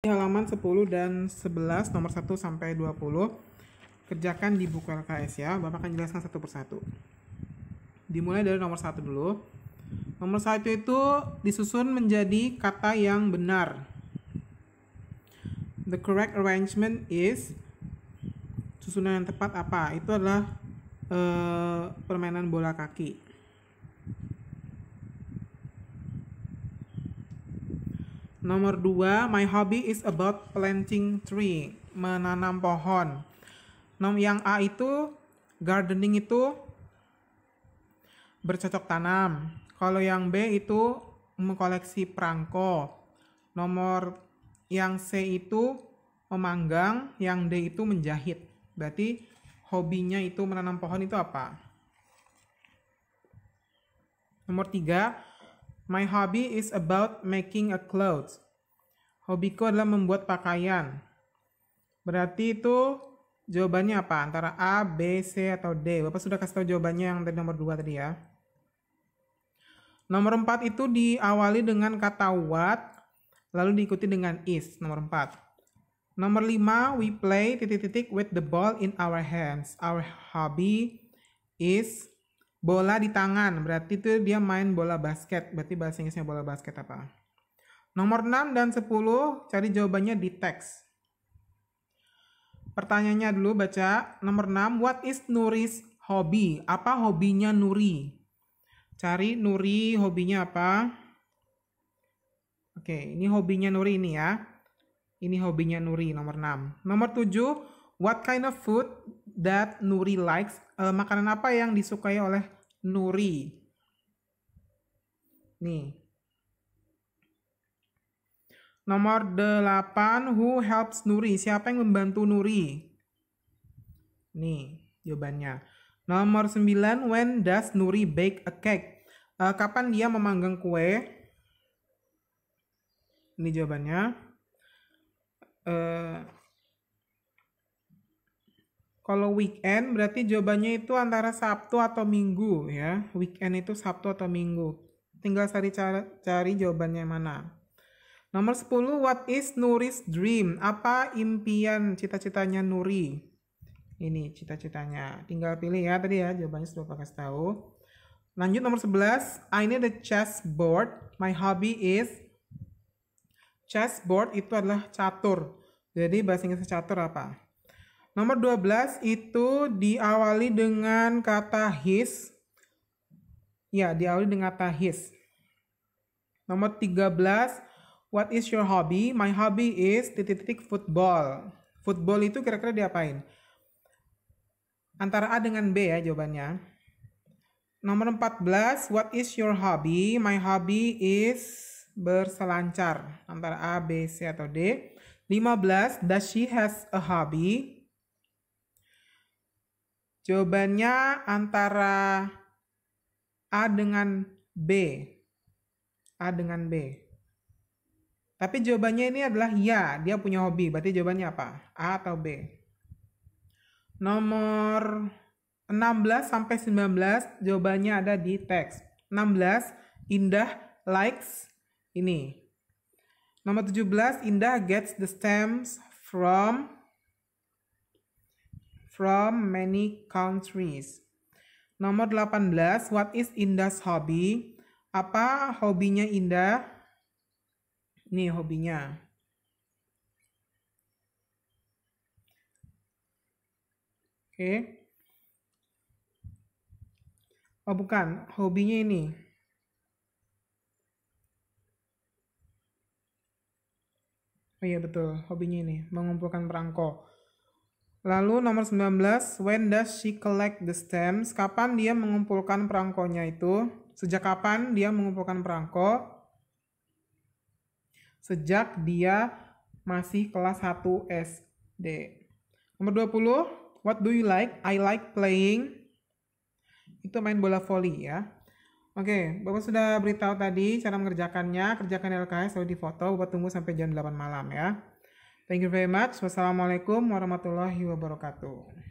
Di halaman 10 dan 11 nomor 1 sampai 20 kerjakan di buku LKS ya. Bapak akan jelaskan satu persatu. Dimulai dari nomor 1 dulu. Nomor 1 itu disusun menjadi kata yang benar. The correct arrangement is susunan yang tepat apa? Itu adalah uh, permainan bola kaki. Nomor dua, my hobby is about planting tree, menanam pohon. Nom yang A itu gardening itu bercocok tanam. Kalau yang B itu mengkoleksi perangko. Nomor yang C itu memanggang, yang D itu menjahit. Berarti hobinya itu menanam pohon itu apa? Nomor tiga, My hobby is about making a clothes. Hobiku adalah membuat pakaian. Berarti itu jawabannya apa? Antara A, B, C, atau D. Bapak sudah kasih tahu jawabannya yang dari nomor 2 tadi ya. Nomor 4 itu diawali dengan kata what, lalu diikuti dengan is, nomor 4. Nomor 5, we play titik-titik with the ball in our hands. Our hobby is Bola di tangan, berarti itu dia main bola basket. Berarti bahasa Inggrisnya bola basket apa? Nomor 6 dan 10, cari jawabannya di teks. Pertanyaannya dulu baca. Nomor 6, what is Nuri's hobby? Apa hobinya Nuri? Cari Nuri hobinya apa? Oke, ini hobinya Nuri ini ya. Ini hobinya Nuri nomor 6. Nomor 7, what kind of food that Nuri likes uh, makanan apa yang disukai oleh Nuri? Nih. Nomor 8, who helps Nuri? Siapa yang membantu Nuri? Nih, jawabannya. Nomor 9, when does Nuri bake a cake? Uh, kapan dia memanggang kue? Ini jawabannya. Uh, kalau weekend berarti jawabannya itu antara Sabtu atau Minggu ya. Weekend itu Sabtu atau Minggu. Tinggal cari cari, jawabannya mana. Nomor 10, what is Nuri's dream? Apa impian cita-citanya Nuri? Ini cita-citanya. Tinggal pilih ya tadi ya, jawabannya sudah pakai tahu. Lanjut nomor 11, I need a chessboard. My hobby is chessboard itu adalah catur. Jadi bahasa Inggris catur apa? Nomor 12 itu diawali dengan kata his. Ya, diawali dengan kata his. Nomor 13, what is your hobby? My hobby is titik-titik football. Football itu kira-kira diapain? Antara A dengan B ya jawabannya. Nomor 14, what is your hobby? My hobby is berselancar antara A, B, C atau D. 15, does she has a hobby? Jawabannya antara A dengan B. A dengan B. Tapi jawabannya ini adalah ya, dia punya hobi. Berarti jawabannya apa? A atau B? Nomor 16 sampai 19 jawabannya ada di teks. 16 Indah likes ini. Nomor 17 Indah gets the stamps from from many countries. Nomor 18, what is Indah's hobby? Apa hobinya Indah? Nih hobinya. Oke. Okay. Oh bukan, hobinya ini. Oh iya betul, hobinya ini mengumpulkan perangko. Lalu nomor 19, when does she collect the stamps? Kapan dia mengumpulkan perangkonya itu? Sejak kapan dia mengumpulkan perangko? Sejak dia masih kelas 1 SD. Nomor 20, what do you like? I like playing. Itu main bola voli ya. Oke, Bapak sudah beritahu tadi cara mengerjakannya. Kerjakan LKS selalu foto Bapak tunggu sampai jam 8 malam ya. Thank you very much. Wassalamualaikum warahmatullahi wabarakatuh.